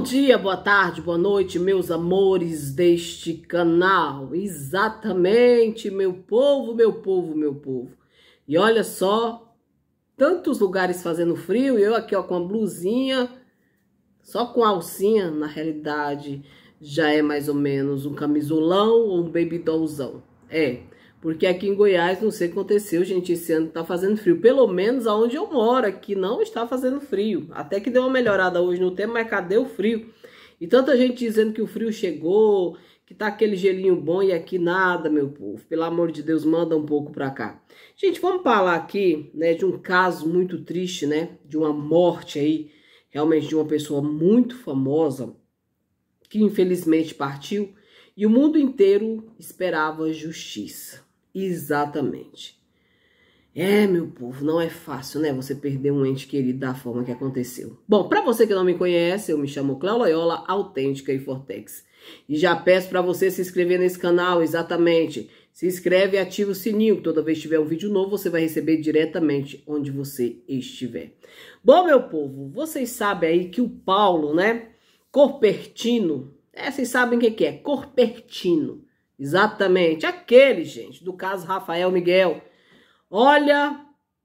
Bom dia, boa tarde, boa noite, meus amores deste canal. Exatamente, meu povo, meu povo, meu povo. E olha só, tantos lugares fazendo frio, eu aqui ó com a blusinha, só com alcinha, na realidade já é mais ou menos um camisolão ou um baby dollzão. É. Porque aqui em Goiás, não sei o que aconteceu, gente, esse ano tá fazendo frio. Pelo menos aonde eu moro, aqui não está fazendo frio. Até que deu uma melhorada hoje no tempo, mas cadê o frio? E tanta gente dizendo que o frio chegou, que tá aquele gelinho bom e aqui nada, meu povo. Pelo amor de Deus, manda um pouco pra cá. Gente, vamos falar aqui, né, de um caso muito triste, né? De uma morte aí, realmente de uma pessoa muito famosa, que infelizmente partiu. E o mundo inteiro esperava justiça. Exatamente. É, meu povo, não é fácil, né? Você perder um ente querido da forma que aconteceu. Bom, para você que não me conhece, eu me chamo Cléo Loyola, autêntica e Fortex. E já peço para você se inscrever nesse canal, exatamente. Se inscreve e ativa o sininho, que toda vez que tiver um vídeo novo, você vai receber diretamente onde você estiver. Bom, meu povo, vocês sabem aí que o Paulo, né? Corpertino, é, vocês sabem o que, que é, Corpertino Exatamente. Aquele, gente, do caso Rafael Miguel. Olha,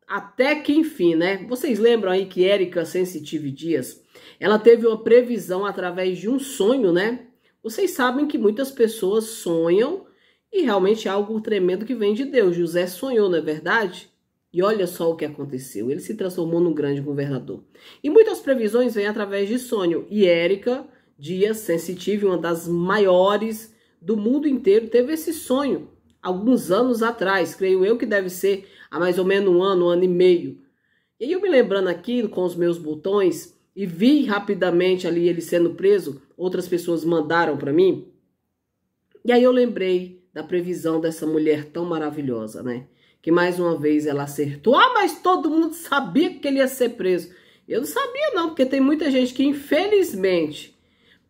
até que enfim, né? Vocês lembram aí que Érica Sensitive Dias, ela teve uma previsão através de um sonho, né? Vocês sabem que muitas pessoas sonham e realmente é algo tremendo que vem de Deus. José sonhou, não é verdade? E olha só o que aconteceu. Ele se transformou num grande governador. E muitas previsões vêm através de sonho. E Érica Dias Sensitive, uma das maiores do mundo inteiro teve esse sonho alguns anos atrás, creio eu que deve ser há mais ou menos um ano, um ano e meio. E eu me lembrando aqui com os meus botões e vi rapidamente ali ele sendo preso, outras pessoas mandaram para mim. E aí eu lembrei da previsão dessa mulher tão maravilhosa, né? Que mais uma vez ela acertou. Ah, mas todo mundo sabia que ele ia ser preso. Eu não sabia não, porque tem muita gente que infelizmente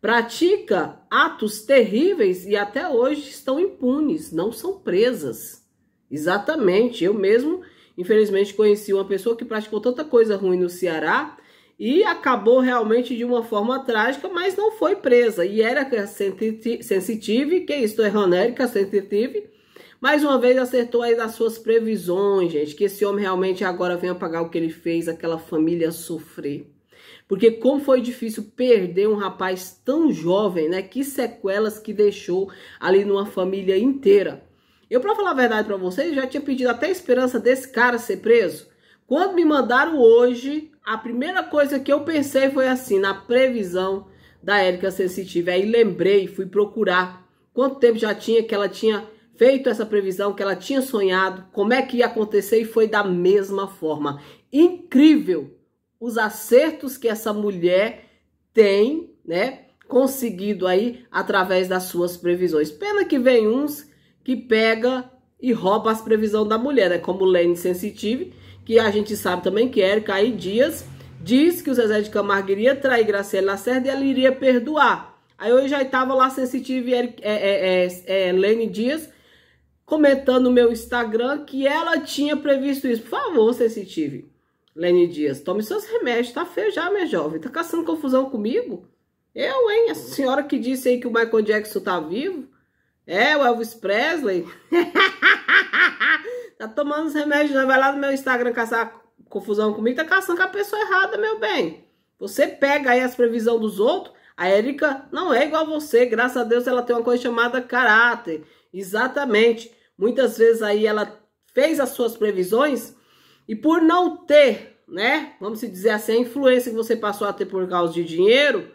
pratica atos terríveis e até hoje estão impunes, não são presas. Exatamente, eu mesmo, infelizmente, conheci uma pessoa que praticou tanta coisa ruim no Ceará e acabou realmente de uma forma trágica, mas não foi presa. E era sensitive, que isso é ranérica, sensitive. Mais uma vez acertou aí das suas previsões, gente, que esse homem realmente agora venha pagar o que ele fez, aquela família sofrer. Porque como foi difícil perder um rapaz tão jovem, né? Que sequelas que deixou ali numa família inteira. Eu, para falar a verdade para vocês, já tinha pedido até a esperança desse cara ser preso. Quando me mandaram hoje, a primeira coisa que eu pensei foi assim, na previsão da Érica Sensitiva. Aí lembrei, fui procurar quanto tempo já tinha que ela tinha feito essa previsão, que ela tinha sonhado, como é que ia acontecer e foi da mesma forma. Incrível! os acertos que essa mulher tem, né, conseguido aí através das suas previsões. Pena que vem uns que pega e rouba as previsões da mulher, né, como Lene Sensitive, que a gente sabe também que Érica aí Dias diz que o Zezé de Camargo iria trair Graciela Lacerda e ela iria perdoar. Aí eu já estava lá Sensitive, e é, é, é, é, Lene Dias comentando no meu Instagram que ela tinha previsto isso. Por favor, sensitive Lene Dias, tome seus remédios, tá feio já, minha jovem. Tá caçando confusão comigo? Eu, hein? A senhora que disse aí que o Michael Jackson tá vivo? É, o Elvis Presley? tá tomando os remédios, né? Vai lá no meu Instagram caçar confusão comigo, tá caçando com a pessoa errada, meu bem. Você pega aí as previsões dos outros, a Erika não é igual a você, graças a Deus ela tem uma coisa chamada caráter. Exatamente. Muitas vezes aí ela fez as suas previsões e por não ter, né, vamos dizer assim, a influência que você passou a ter por causa de dinheiro,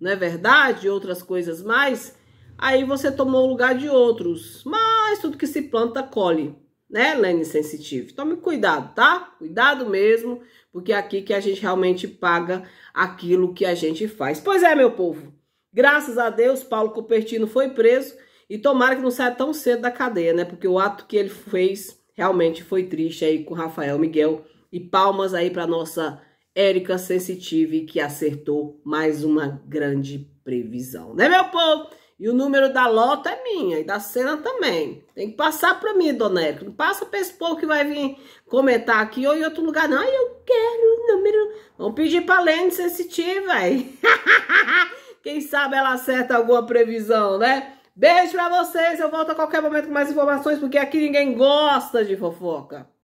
não é verdade? E outras coisas mais, aí você tomou o lugar de outros. Mas tudo que se planta, colhe, né, Lene Sensitive? Tome cuidado, tá? Cuidado mesmo, porque é aqui que a gente realmente paga aquilo que a gente faz. Pois é, meu povo. Graças a Deus, Paulo Cupertino foi preso e tomara que não saia tão cedo da cadeia, né? Porque o ato que ele fez Realmente foi triste aí com Rafael Miguel. E palmas aí para nossa Érica Sensitive, que acertou mais uma grande previsão, né, meu povo? E o número da lota é minha e da cena também. Tem que passar para mim, dona Érica. Não passa para esse povo que vai vir comentar aqui ou em outro lugar. Não, eu quero o número. Vamos pedir para a Lene Sensitiva aí. Quem sabe ela acerta alguma previsão, né? Beijo pra vocês. Eu volto a qualquer momento com mais informações, porque aqui ninguém gosta de fofoca.